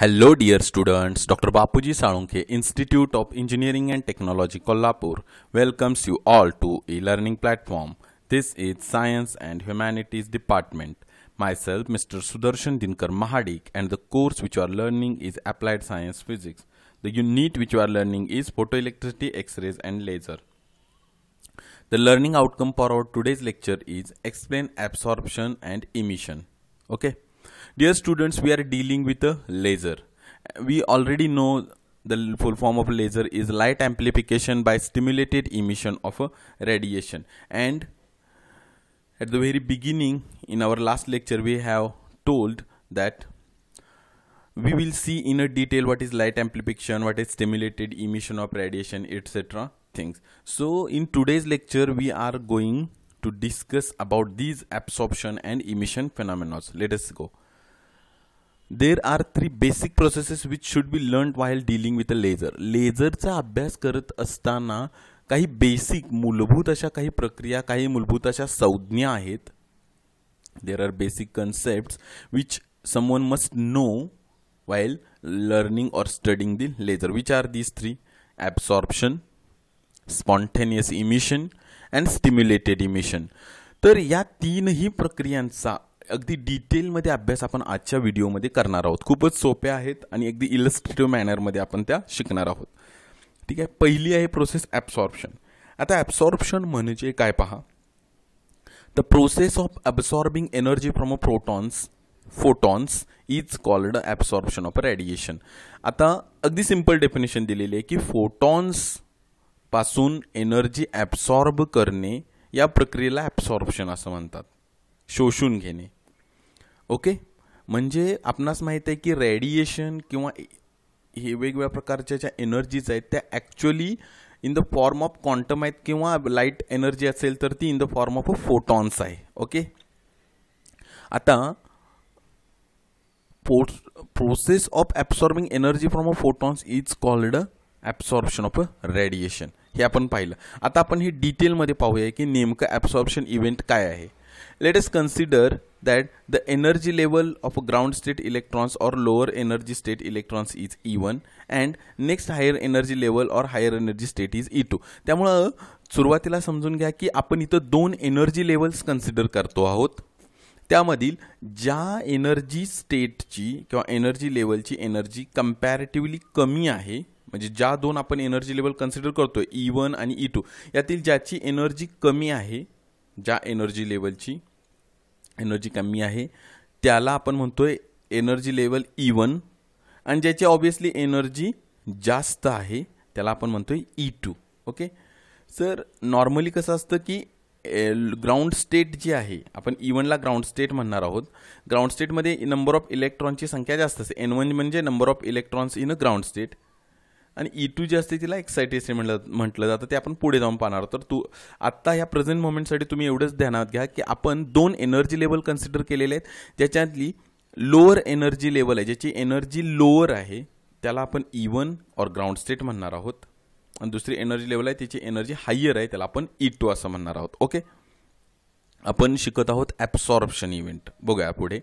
Hello dear students, Dr. Babuji Salunke, Institute of Engineering and Technology Kolhapur welcomes you all to e-learning platform. This is Science and Humanities Department. Myself, Mr. Sudarshan Dinkar Mahadik and the course which you are learning is Applied Science Physics. The unit which you are learning is Photoelectricity, X-rays and Laser. The learning outcome for our today's lecture is Explain Absorption and Emission. Okay. Dear students, we are dealing with a laser. We already know the full form of laser is light amplification by stimulated emission of a radiation. And at the very beginning, in our last lecture, we have told that we will see in a detail what is light amplification, what is stimulated emission of radiation, etc. things. So in today's lecture, we are going to discuss about these absorption and emission phenomena. Let us go. There are three basic processes which should be learn while dealing with a laser लेझरचा अभ्यास करत असताना काही basic मूलभूत अशा काही प्रक्रिया काही मूलभूत अशा संज्ञा आहेत there are basic concept which someone must know while learning or studying the laser which are these three absorption spontaneous emission and stimulated emission तर या तीनही प्रक्रियांचा अगदी डिटेलमध्ये अभ्यास आपण आजच्या व्हिडिओमध्ये करणार आहोत खूपच सोप्या आहेत आणि अगदी इलस्ट्रेटिव्ह मॅनरमध्ये आपण त्या शिकणार आहोत ठीक आहे पहिली आहे प्रोसेस ॲब्सॉर्प्शन आता ॲब्सॉर्प्शन म्हणजे काय पहा the process of absorbing energy from a protons photons is called absorption of radiation आता अगदी सिम्पल डेफिनेशन दिलेली आहे की फोटॉन्सपासून एनर्जी ॲब्सॉर्ब करणे या प्रक्रियेला ॲब्सॉर्प्शन असं म्हणतात शोषून घेणे ओके म्हणजे आपणास माहीत आहे की रेडिएशन किंवा हे वेगवेगळ्या प्रकारच्या ज्या एनर्जीज आहेत त्या actually in the form of quantum आहेत किंवा लाईट एनर्जी असेल तर ती in the form of photons आहे ओके आता force process of absorbing energy from a photons is called absorption of radiation हे आपण पाहिलं आता आपण हे डिटेलमध्ये पाहूया की नेमकं ॲब्सॉर्प्शन इव्हेंट काय आहे Let us consider that the energy level of ground state electrons or lower energy state electrons is E1 and next higher energy level or higher energy state is E2. त्यामुळं सुरुवातीला समजून घ्या की आपण इथं दोन एनर्जी लेवल्स कन्सिडर करतो आहोत त्यामधील ज्या एनर्जी स्टेटची किंवा एनर्जी लेवलची एनर्जी कंपॅरेटिवली कमी आहे म्हणजे ज्या दोन आपण एनर्जी लेवल कन्सिडर करतो ई वन आणि ई टू यातील ज्याची एनर्जी कमी आहे ज्या एनर्जी लेवलची एनर्जी कमी आहे त्याला आपण म्हणतोय एनर्जी लेवल ई वन आणि ज्याची ऑब्वियसली एनर्जी जास्त आहे त्याला आपण म्हणतोय E two okay sir normally कसं असतं की ग्राउंड स्टेट जी आहे आपण इवनला ग्राउंड स्टेट म्हणणार आहोत ग्राउंड स्टेटमध्ये नंबर ऑफ इलेक्ट्रॉनची संख्या जास्त असते एन वन म्हणजे number of electrons in a ground state आणि ई e टू जी असते तिला एक्सायटेसी म्हणलं म्हटलं जातं ते आपण पुढे जाऊन पाहणार तर तू आत्ता ह्या प्रेझेंट मोमेंटसाठी तुम्ही एवढंच ध्यानात घ्या की आपण दोन एनर्जी लेवल कन्सिडर केलेले आहेत ज्याच्यातली लोअर एनर्जी लेवल आहे ज्याची एनर्जी लोअर आहे त्याला आपण E one or ground state म्हणणार आहोत आणि दुसरी एनर्जी लेवल आहे त्याची एनर्जी हायर आहे त्याला आपण ई e टू असं म्हणणार आहोत ओके आपण शिकत आहोत ॲब्सॉर्प्शन इव्हेंट बघूया पुढे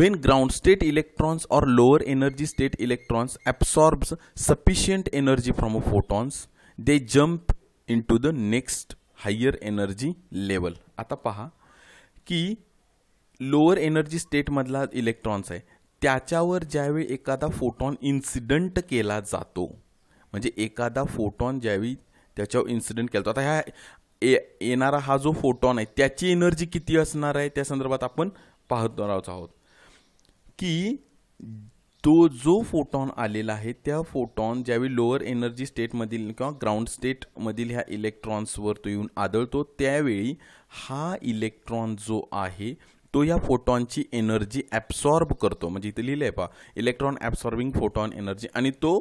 When ground state electrons or lower energy state electrons absorbs sufficient energy from photons, they jump into the next higher energy level आता पहा की लोअर एनर्जी स्टेटमधला इलेक्ट्रॉन्स आहे त्याच्यावर ज्यावेळी एखादा फोटॉन इन्सिडंट केला जातो म्हणजे एखादा फोटॉन ज्यावेळी त्याच्यावर इन्सिडंट केला जातो आता ह्या येणारा हा जो फोटॉन आहे त्याची एनर्जी किती असणार आहे त्या संदर्भात आपण पाहत आहोत की तो जो फोटॉन आलेला आहे त्या फोटॉन ज्यावेळी लोअर एनर्जी स्टेटमधील किंवा ग्राउंड स्टेटमधील ह्या इलेक्ट्रॉन्सवर तो येऊन आदळतो त्यावेळी हा इलेक्ट्रॉन जो आहे तो या फोटॉनची एनर्जी ॲब्सॉर्ब करतो म्हणजे इथे लिहिलं आहे पहा इलेक्ट्रॉन ॲब्सॉर्बिंग फोटॉन एनर्जी आणि तो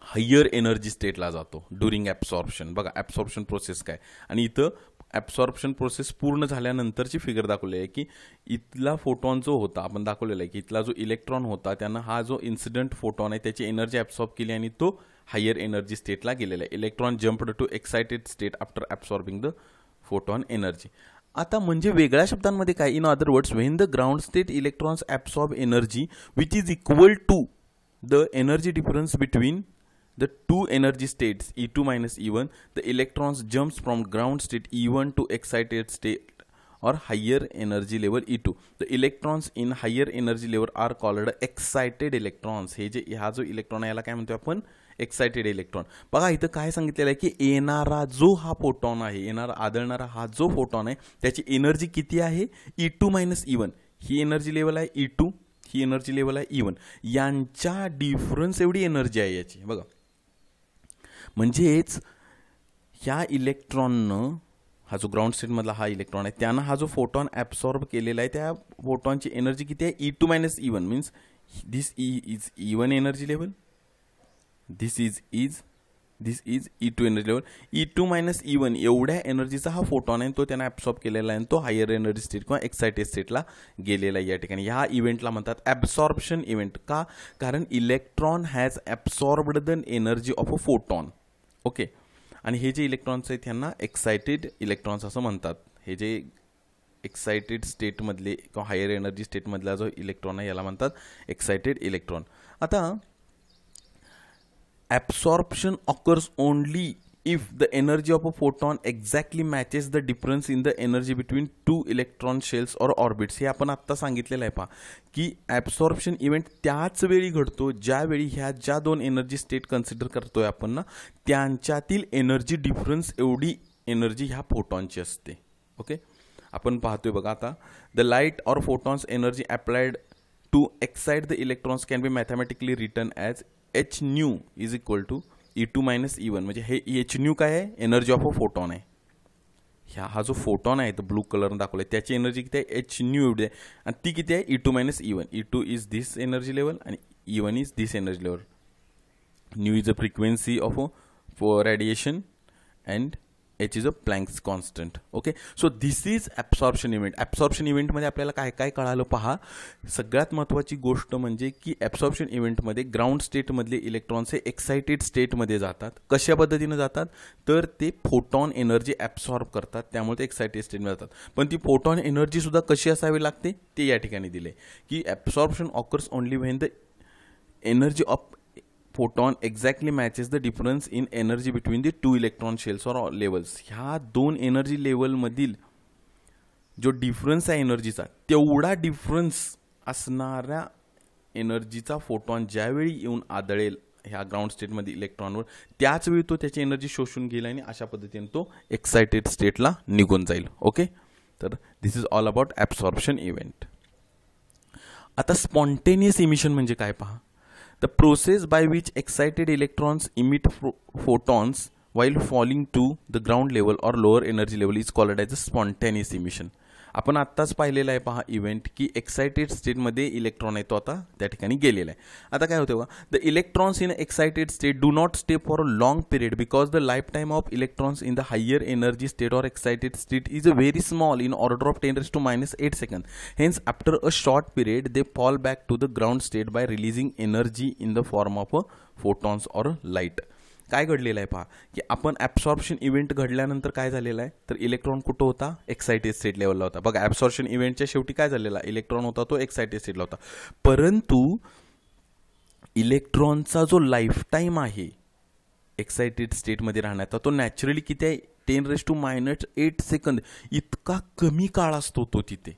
हायर एनर्जी स्टेटला जातो ड्युरिंग ॲब्सॉर्प्शन बघा ॲब्सॉर्प्शन प्रोसेस काय आणि इथं ॲब्सॉर्प्शन प्रोसेस पूर्ण झाल्यानंतरची फिगर दाखवली आहे की इथला फोटॉन जो होता आपण दाखवलेला आहे की इथला जो इलेक्ट्रॉन होता त्यांना हा जो इन्सिडंट फोटॉन आहे त्याची एनर्जी ॲब्सॉर्ब केली आणि तो हायर एनर्जी स्टेटला गेलेला आहे electron jumped to excited state after absorbing the photon energy आता म्हणजे वेगळ्या शब्दांमध्ये काय in other words when the ground state electrons absorb energy which is equal to the energy difference between the two energy states E2 minus E1, the electrons jumps from ground state E1 to excited state or higher energy level E2. The electrons in higher energy level are called excited electrons. हे जे हा जो electron याला काय म्हणतो आपण excited electron बघा इथं काय सांगितलेलं आहे की येणारा जो हा फोटॉन आहे येणारा आदळणारा हा जो फोटॉन आहे त्याची एनर्जी किती आहे e2 टू मायनस ही एनर्जी लेवल आहे E2, ही एनर्जी लेवल आहे E1. यांच्या डिफरन्स एवढी एनर्जी आहे याची बघा म्हणजेच ह्या इलेक्ट्रॉननं हा जो ग्राउंड स्टेटमधला हा इलेक्ट्रॉन आहे त्यानं हा जो फोटॉन ॲब्सॉर्ब केलेला आहे त्या फोटॉनची एनर्जी किती आहे E two minus E one means this E is E one energy level this is is this is E two energy level E two minus E one एवढ्या एनर्जीचा हा फोटॉन आहे तो त्यांना ॲब्सॉर्ब केलेला आहे तो हायर एनर्जी स्टेट किंवा एक्सायटेड स्टेटला गेलेला आहे या ठिकाणी ह्या इव्हेंटला म्हणतात ॲब्सॉर्बशन इव्हेंट का कारण electron has absorbed the energy of a photon okay आणि हे जे इलेक्ट्रॉन्स आहेत यांना एक्सायटेड इलेक्ट्रॉन्स असं म्हणतात हे जे एक्सायटेड स्टेटमधले किंवा हायर एनर्जी स्टेटमधला जो इलेक्ट्रॉन आहे याला म्हणतात एक्सायटेड इलेक्ट्रॉन आता absorption occurs only if the energy of a photon exactly matches the difference in the energy between two electron shells or orbits हे आपण आत्ता सांगितलेलं आहे पहा की ॲब्सॉर्प्शन इव्हेंट त्याच वेळी घडतो ज्यावेळी ह्या ज्या दोन एनर्जी स्टेट कन्सिडर करतोय आपण ना त्यांच्यातील एनर्जी डिफरन्स एवढी एनर्जी ह्या फोटॉनची असते ओके आपण पाहतोय बघा आता the light or photons energy applied to excite the electrons can be mathematically return as H nu is equal to E two minus E one म्हणजे हे एच e न्यू काय आहे एनर्जी ऑफ अ फोटॉन आहे ह्या हा जो photon आहे तो ब्लू कलर दाखवला आहे त्याची एनर्जी किती आहे एच न्यू एवढी आहे आणि ती किती आहे E two minus E one E two is this energy level and E one is this energy level nu is a frequency of for radiation and H is a Planck's constant okay so this is absorption event absorption इव्हेंटमध्ये आपल्याला काय काय कळालं पहा सगळ्यात महत्त्वाची गोष्ट म्हणजे की ॲब्सॉर्प्शन इव्हेंटमध्ये ग्राउंड स्टेटमधले इलेक्ट्रॉन्स हे एक्सायटेड स्टेटमध्ये जातात कशा पद्धतीनं जातात तर ते फोटॉन एनर्जी ॲब्सॉर्ब करतात त्यामुळे ते एक्सायटेड स्टेटमध्ये जातात पण ती फोटॉन एनर्जीसुद्धा कशी असावी लागते ते या ठिकाणी दिले की absorption occurs only when the energy of photon exactly matches the difference in energy between the two electron shells or levels ह्या दोन एनर्जी लेवलमधील जो डिफरन्स आहे एनर्जीचा तेवढा डिफरन्स असणाऱ्या एनर्जीचा फोटॉन ज्यावेळी येऊन आदळेल ह्या ग्राउंड स्टेटमध्ये इलेक्ट्रॉनवर त्याचवेळी तो त्याची एनर्जी शोषून घेईल आणि अशा पद्धतीने तो एक्सायटेड स्टेटला निघून जाईल ओके तर this is all about absorption event आता स्पॉन्टेनियस इमिशन म्हणजे काय पहा The process by which excited electrons emit photons while falling to the ground level or lower energy level is called as spontaneous emission. आपण आत्ताच पाहिलेला आहे पहा event की एक्सायटेड स्टेटमध्ये इलेक्ट्रॉन येतो आता त्या ठिकाणी गेलेला आहे आता काय होते बघा the electrons in excited state do not stay for a long period because the life time of electrons in the higher energy state or excited state is a very small in order of ten to minus eight second hence after a short period they fall back to the ground state by releasing energy in the form of a photons or light काय घडलेलं आहे पहा की आपण absorption event घडल्यानंतर काय झालेलं आहे तर इलेक्ट्रॉन कुठं होता एक्सायटेड स्टेट लेवलला होता बघा ॲब्सॉर्प्शन इव्हेंटच्या शेवटी काय झालेला इलेक्ट्रॉन होता तो एक्सायटेड स्टेटला होता परंतु इलेक्ट्रॉनचा जो लाईफ टाईम आहे एक्सायटेड स्टेटमध्ये राहण्याचा तो नॅचरली किती आहे ten raise to minus eight second इतका कमी काळ असतो तो तिथे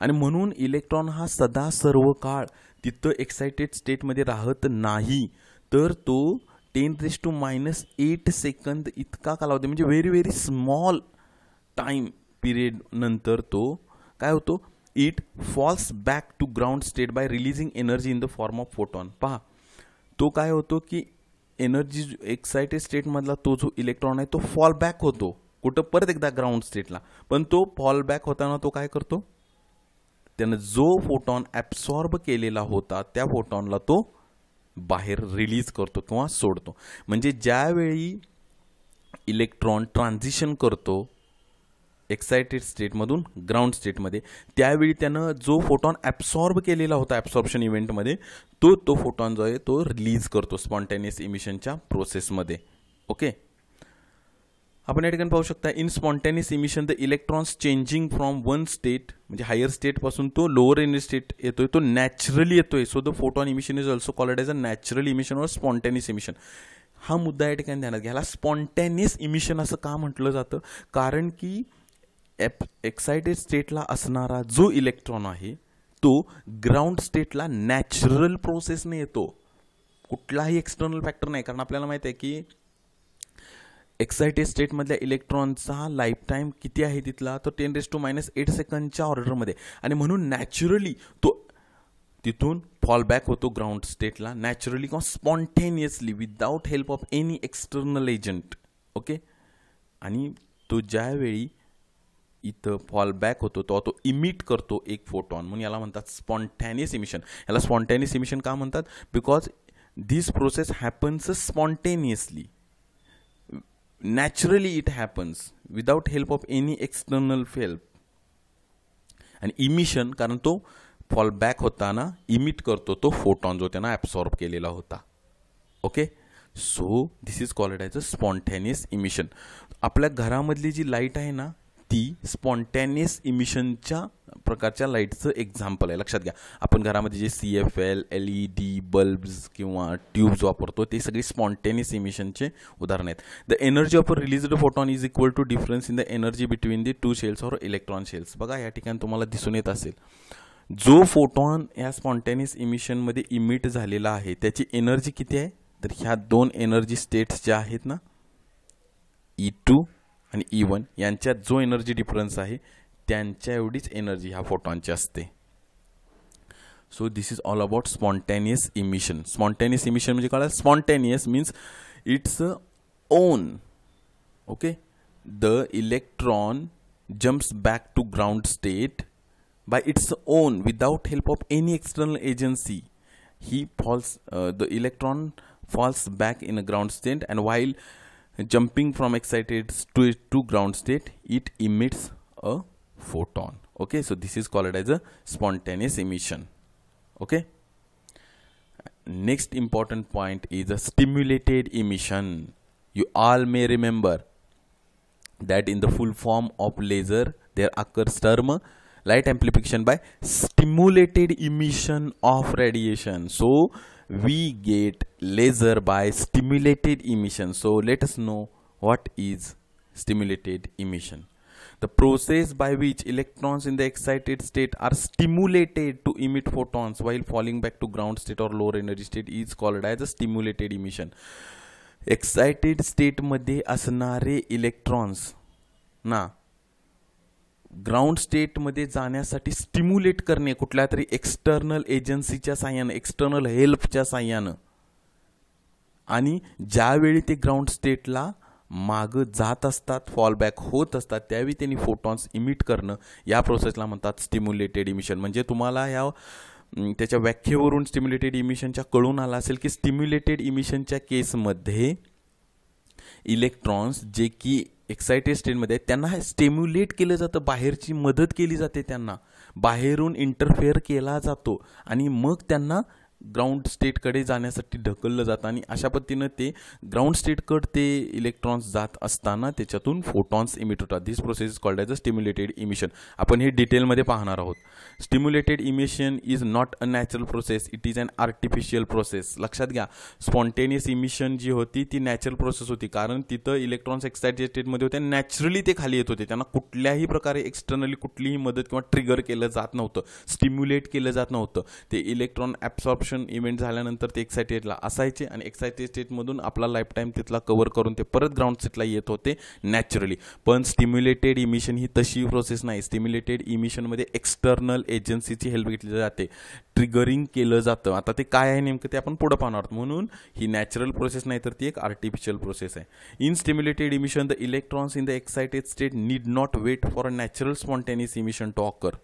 आणि म्हणून इलेक्ट्रॉन हा सदा सर्व काळ तिथं एक्सायटेड स्टेटमध्ये राहत नाही तर तो ten raise to minus eight second इतका कालावधी म्हणजे very very small time period नंतर तो काय होतो it falls back to ground state by releasing energy in the form of photon पहा तो काय होतो की एनर्जी एक्सायटेड स्टेटमधला तो जो इलेक्ट्रॉन आहे तो फॉल बॅक होतो कुठं परत एकदा ग्राउंड स्टेटला पण तो फॉल बॅक होताना तो काय करतो त्यानं जो फोटॉन ॲब्सॉर्ब केलेला होता त्या फोटॉनला तो बाहेर रिलीज करतो किंवा सोडतो म्हणजे ज्यावेळी इलेक्ट्रॉन ट्रान्झिशन करतो एक्सायटेड स्टेटमधून ग्राउंड स्टेटमध्ये त्यावेळी त्यानं जो फोटॉन ॲब्सॉर्ब केलेला होता ॲब्सॉर्प्शन इव्हेंटमध्ये तो तो फोटॉन जो आहे तो रिलीज करतो स्पॉन्टेनियस इमिशनच्या प्रोसेसमध्ये ओके आपण या ठिकाणी पाहू शकता in spontaneous emission the electrons changing from one state म्हणजे हायर स्टेटपासून तो लोअर एनर्जी स्टेट येतोय तो नॅचरली येतोय so the photon emission is also called as a natural emission or spontaneous emission हा मुद्दा या ठिकाणी ध्यानात घ्यायला ह्याला स्पॉन्टेनियस इमिशन असं का म्हटलं जातं कारण की एप एक्सायटेड स्टेटला असणारा जो इलेक्ट्रॉन आहे तो ग्राउंड स्टेटला नॅचरल प्रोसेसने येतो कुठलाही एक्सटर्नल फॅक्टर नाही कारण आपल्याला माहिती आहे की एक्सायटेड स्टेटमधल्या इलेक्ट्रॉनचा लाईफ टाईम किती आहे तिथला तो ten raise to minus eight सेकंडच्या ऑर्डरमध्ये आणि म्हणून नॅचरली तो तिथून फॉलबॅक होतो ग्राउंड स्टेटला नॅचरली किंवा spontaneously without help of any external agent okay आणि तो ज्यावेळी इथं फॉलबॅक होतो तो तो इमिट करतो एक फोटॉन म्हणून याला म्हणतात स्पॉन्टॅनियस इमिशन याला स्पॉन्टॅनियस इमिशन का म्हणतात because this process happens spontaneously naturally it happens without help of any external help आणि इमिशन कारण तो फॉल होता होताना इमिट करतो तो फोटॉन जो त्यांना ॲब्सॉर्ब केलेला होता okay so this is called as a spontaneous emission आपल्या घरामधली जी लाईट आहे ना ती स्पॉन्टॅनियस इमिशनच्या प्रकारच्या लाईटचं एक्झाम्पल आहे लक्षात घ्या आपण घरामध्ये जे C F L L E D bulbs किंवा ट्यूब्स वापरतो ते सगळे स्पॉन्टेनियस इमिशनचे उदाहरण आहेत the energy of a released photon is equal to difference in the energy between the two shells or electron shells बघा या ठिकाणी तुम्हाला दिसून येत असेल जो फोटॉन या स्पॉन्टेनियस इमिशनमध्ये इमिट झालेला आहे त्याची एनर्जी किती आहे तर ह्या दोन एनर्जी स्टेट्स ज्या आहेत ना ई e टू आणि ई वन यांच्यात जो एनर्जी डिफरन्स आहे त्यांच्या एवढीच एनर्जी ह्या फोटॉनची असते so this is all about spontaneous emission spontaneous emission म्हणजे काय spontaneous means it's a own okay the electron jumps back to ground state by its own without help of any external agency he falls the electron falls back in a ground state and while jumping from excited to, to ground state it emits a photon okay so this is called as a spontaneous emission okay next important point is a stimulated emission you all may remember that in the full form of laser there occurs term light amplification by stimulated emission of radiation so we get laser by stimulated emission so let us know what is stimulated emission the process by which electrons in the excited state are stimulated to emit photons while falling back to ground state or lower energy state is called as a stimulated emission Excited state madhe asnare electrons na. Ground स्टेटमध्ये जाण्यासाठी stimulate करणे कुठल्या तरी external एजन्सीच्या साह्यानं external हेल्पच्या साह्यानं आणि ज्यावेळी ते ग्राउंड स्टेटला मागं जात असतात फॉलबॅक होत असतात त्यावेळी त्यांनी फोटॉन्स इमिट करणं या प्रोसेसला म्हणतात स्टिम्युलेटेड इमिशन म्हणजे तुम्हाला ह्या त्याच्या व्याख्येवरून स्टिम्युलेटेड इमिशनच्या कळून आला असेल की स्टिम्युलेटेड इमिशनच्या केसमध्ये इलेक्ट्रॉन्स जे की एक्साइटेड स्टेटमध्ये त्यांना स्टेम्युलेट केलं जातं बाहेरची मदत केली जाते त्यांना बाहेरून इंटरफेअर केला जातो आणि मग त्यांना ग्राउंड स्टेटकडे जाण्यासाठी ढकललं जातं आणि अशा पद्धतीनं ते ग्राउंड स्टेटकड ते इलेक्ट्रॉन्स जात असताना त्याच्यातून फोटॉन्स इमिट होतात this process is called as a stimulated emission आपण हे डिटेलमध्ये पाहणार आहोत stimulated emission is not a natural process it is an artificial process लक्षात घ्या स्पॉन्टेनियस इमिशन जी होती ती नॅचरल प्रोसेस होती कारण तिथं इलेक्ट्रॉन्स एक्सायटेड स्टेटमध्ये होते नॅचरली ते खाली येत होते त्यांना कुठल्याही प्रकारे एक्सटर्नली कुठलीही मदत किंवा ट्रिगर केलं जात नव्हतं स्टिम्युलेट केलं जात नव्हतं ते इलेक्ट्रॉन ॲब्सॉर्प्शन इव्हेंट झाल्यानंतर ते एक्सायटेडला असायचे आणि एक्सायटेड स्टेटमधून आपला लाईफ टाईम तिथला कवर करून ते परत ग्राउंड सेटला येत होते नॅचरली पण स्टिम्युलेटेड इमिशन ही तशी प्रोसेस नाही स्टिम्युलेटेड इमिशनमध्ये एक्सटर्नल एजन्सीची हेल्प घेतली जाते ट्रिगरिंग केलं जातं आता ते काय आहे नेमकं ते आपण पुढं पाहणार आहोत म्हणून ही नॅचरल प्रोसेस नाही तर ती एक आर्टिफिशियल प्रोसेस आहे in stimulated emission the electrons in the excited state need not wait for a natural spontaneous emission to occur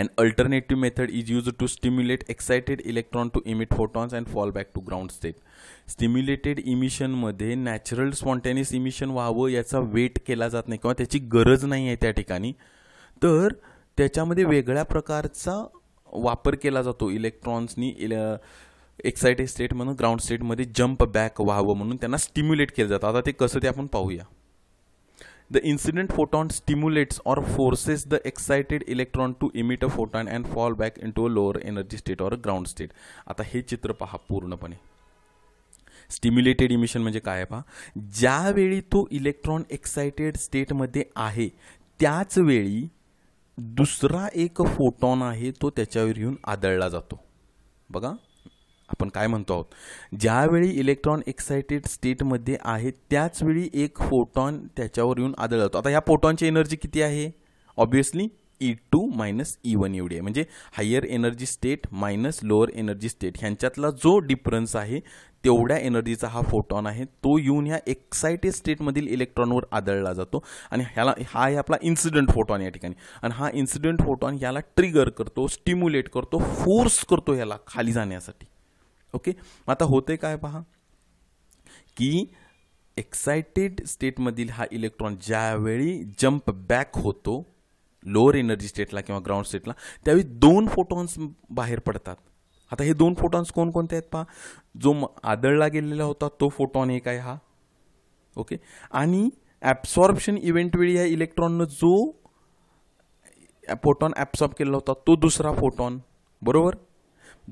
An alternative method is used to stimulate excited electron to emit photons and fall back to ground state. Stimulated इमिशनमध्ये natural spontaneous emission व्हावं याचा weight केला जात नाही किंवा त्याची गरज नाही आहे त्या ठिकाणी तर त्याच्यामध्ये वेगळ्या प्रकारचा वापर केला जातो इलेक्ट्रॉन्सनी इले एक्सायटेड स्टेट म्हणून ग्राउंड स्टेटमध्ये जंप बॅक व्हावं म्हणून त्यांना स्टिम्युलेट केलं जातं आता ते कसं ते आपण पाहूया The incident photon stimulates or forces the excited electron to emit a photon and fall back into a lower energy state or a ground state. आता हे चित्र पहा पूर्णपणे स्टिम्युलेटेड इमिशन म्हणजे काय पहा ज्यावेळी तो इलेक्ट्रॉन एक्सायटेड स्टेटमध्ये आहे त्याच वेळी दुसरा एक फोटॉन आहे तो त्याच्यावर येऊन आदळला जातो बघा आपण काय म्हणतो आहोत ज्यावेळी इलेक्ट्रॉन एक्सायटेड स्टेटमध्ये आहे त्याचवेळी एक फोटॉन त्याच्यावर येऊन आदळतो आता ह्या फोटॉनची एनर्जी किती आहे obviously E two minus E one एवढी आहे म्हणजे higher energy state minus lower energy state ह्यांच्यातला जो डिफरन्स आहे तेवढ्या एनर्जीचा हा फोटॉन आहे तो येऊन ह्या एक्सायटेड स्टेटमधील इलेक्ट्रॉनवर आदळला जातो आणि ह्याला हा आहे आपला इन्सिडेंट फोटॉन या ठिकाणी आणि हा इन्सिडेंट फोटॉन ह्याला ट्रिगर करतो स्टिम्युलेट करतो फोर्स करतो ह्याला खाली जाण्यासाठी ओके मग आता होते काय पहा की एक्सायटेड स्टेटमधील हा इलेक्ट्रॉन ज्यावेळी जंप बॅक होतो लोअर एनर्जी स्टेटला किंवा ग्राउंड स्टेटला त्यावेळी दोन फोटॉन्स बाहेर पडतात आता हे दोन फोटॉन्स कोणकोणते आहेत पहा जो आदळला गेलेला होता तो फोटॉन एक आहे हा ओके आणि ॲब्सॉर्प्शन इव्हेंटवेळी या इलेक्ट्रॉननं जो फोटॉन ॲब्सॉर्ब केलेला होता तो दुसरा फोटॉन बरोबर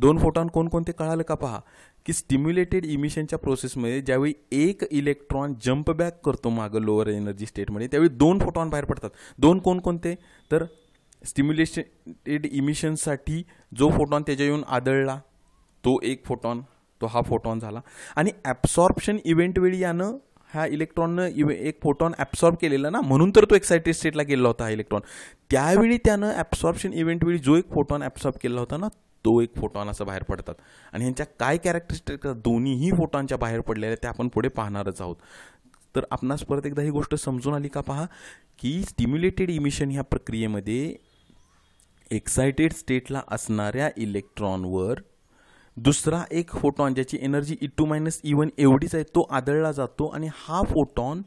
दोन फोटॉन कोणकोणते कळालं का पहा की स्टिम्युलेटेड इमिशनच्या प्रोसेसमध्ये ज्यावेळी एक इलेक्ट्रॉन जम्प बॅक करतो मागं लोअर एनर्जी स्टेटमध्ये त्यावेळी दोन फोटॉन बाहेर पडतात दोन कोणकोणते तर स्टिम्युलेशनटेड इमिशनसाठी जो फोटॉन त्याच्या येऊन आदळला तो एक फोटॉन तो हा फोटॉन झाला आणि ॲब्सॉर्प्शन इव्हेंटवेळी यानं हा इलेक्ट्रॉननं इव्हे एक फोटॉन ॲब्सॉर्ब केलेला ना म्हणून तर तो एक्सायटेड स्टेटला गेला होता हा इलेक्ट्रॉन त्यावेळी त्यानं ॲब्सॉर्प्शन इव्हेंटवेळी जो एक फोटॉन ॲब्सॉर्ब केला होता ना तो एक फोटॉन असं बाहेर पडतात आणि ह्यांच्या काय कॅरेक्टरिस्टिक दोन्हीही फोटॉनच्या बाहेर पडलेल्या त्या आपण पुढे पाहणारच आहोत तर आपणास परत एकदा ही गोष्ट समजून आली का पहा की स्टिम्युलेटेड इमिशन ह्या प्रक्रियेमध्ये एक्सायटेड स्टेटला असणाऱ्या इलेक्ट्रॉनवर दुसरा एक फोटॉन ज्याची energy E two minus E one एवढीच आहे तो आदळला जातो आणि हा फोटॉन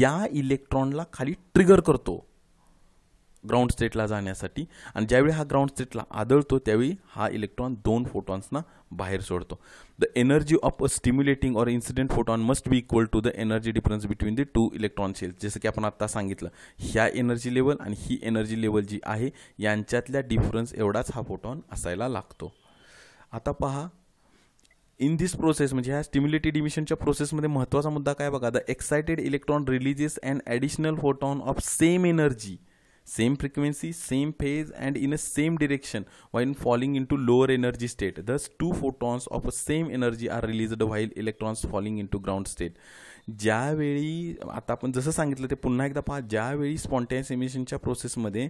या इलेक्ट्रॉनला खाली ट्रिगर करतो ग्राउंड स्टेटला जाण्यासाठी आणि ज्यावेळी हा ग्राउंड स्टेटला आदळतो त्यावेळी हा इलेक्ट्रॉन दोन फोटॉन्सना बाहेर सोडतो the energy of a stimulating or incident photon must be equal to the energy difference between the two electron shells जसं की आपण आत्ता सांगितलं ह्या एनर्जी लेवल आणि ही एनर्जी लेवल जी आहे यांच्यातल्या डिफरन्स एवढाच हा फोटॉन असायला लागतो आता पहा इन दिस प्रोसेस म्हणजे ह्या स्टिम्युलेटेड इमिशनच्या प्रोसेसमध्ये महत्त्वाचा मुद्दा काय बघा the excited electron releases and additional photon of same energy same frequency same phase and in a same direction while falling into lower energy state thus two photons of the same energy are released while electrons falling into ground state ज्यावेळी आता आपण जसं सांगितलं ते पुन्हा एकदा पहा ज्यावेळी स्पॉन्टेनियस इमिशनच्या प्रोसेसमध्ये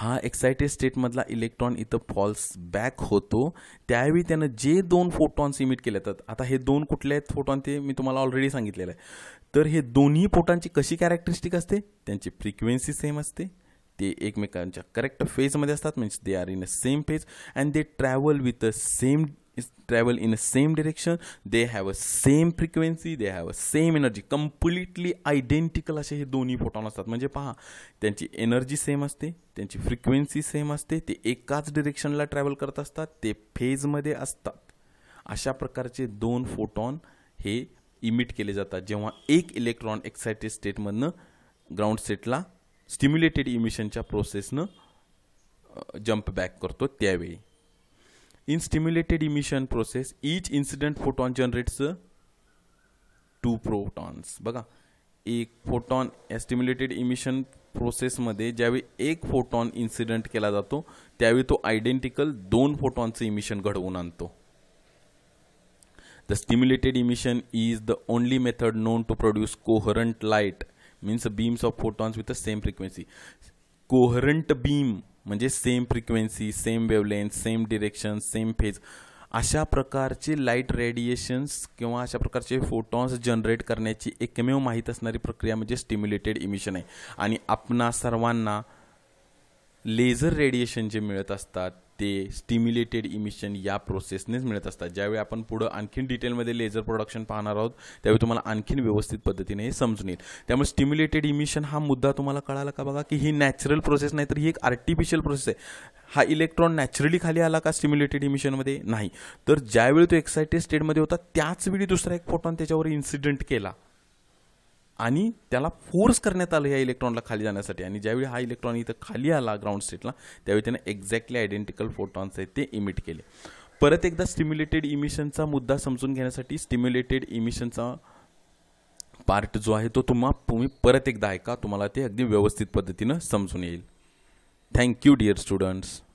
हा एक्सायटेड स्टेटमधला इलेक्ट्रॉन इथं फॉल्स बॅक होतो त्यावेळी त्यानं जे दोन फोटॉन्स इमिट केले जातात आता हे दोन कुठले आहेत फोटॉन ते मी तुम्हाला ऑलरेडी सांगितलेलं आहे तर हे दोन्ही पोटांची कशी कॅरेक्टरिस्टिक असते त्यांची फ्रिक्वेन्सी सेम असते ते एकमेकांच्या करेक्ट फेजमध्ये असतात म्हणजे they are in a same phase and they travel with a same travel in a same direction they have a same frequency they have a same energy completely identical असे हे दोन्ही photon असतात म्हणजे पहा त्यांची एनर्जी सेम असते त्यांची frequency same असते ते एकाच डिरेक्शनला ट्रॅव्हल करत असतात ते फेजमध्ये असतात अशा प्रकारचे दोन फोटॉन हे इमिट केले जातात जेव्हा एक इलेक्ट्रॉन एक्सायटेड स्टेटमधनं ग्राउंड स्टेटला स्टिम्युलेटेड इमिशनच्या प्रोसेसनं जंप बॅक करतो त्यावेळी in stimulated emission process each incident photon generates two protons बघा एक फोटॉन स्टिम्युलेटेड इमिशन प्रोसेसमध्ये ज्यावेळी एक फोटॉन इन्सिडेंट केला जातो त्यावेळी तो आयडेंटिकल दोन फोटॉनचं इमिशन घडवून आणतो the stimulated emission is the only method known to produce coherent light means beams of photons with the same frequency. Coherent beam म्हणजे same frequency same wavelength same direction same phase अशा प्रकारचे light radiations किंवा अशा प्रकारचे photons generate करण्याची एकमेव माहीत असणारी प्रक्रिया म्हणजे स्टिम्युलेटेड इमिशन आहे आणि आपणा सर्वांना लेझर रेडिएशन जे मिळत असतात ते स्टिम्युलेटेड इमिशन या प्रोसेसनेच मिळत असतात ज्यावेळी आपण पुढं आणखीन डिटेलमध्ये लेझर प्रोडक्शन पाहणार आहोत त्यावेळी तुम्हाला आणखीन व्यवस्थित पद्धतीने हे समजून येईल त्यामुळे स्टिम्युलेटेड इमिशन हा मुद्दा तुम्हाला कळाला का बघा की ही नॅचरल प्रोसेस नाही तर ही एक आर्टिफिशियल प्रोसेस आहे हा इलेक्ट्रॉन नॅचरली खाली आला का स्टिम्युलेटेड इमिशनमध्ये नाही तर ज्यावेळी तो एक्सायटेड स्टेटमध्ये होता त्याचवेळी दुसरा एक फोटॉन त्याच्यावर इन्सिडेंट केला आणि त्याला फोर्स करण्यात आलं या इलेक्ट्रॉनला खाली जाण्यासाठी आणि ज्यावेळी हा इलेक्ट्रॉन इथं खाली आला ग्राउंड स्टेटला त्यावेळी त्यानं एक्झॅक्टली आयडेंटिकल फोटॉन्स आहेत ते इमिट केले परत एकदा स्टिम्युलेटेड इमिशनचा मुद्दा समजून घेण्यासाठी स्टिम्युलेटेड इमिशनचा पार्ट जो आहे तो तुम्हा तुम्ही परत एकदा ऐका तुम्हाला ते अगदी व्यवस्थित पद्धतीनं समजून येईल थँक्यू डिअर स्टुडंट्स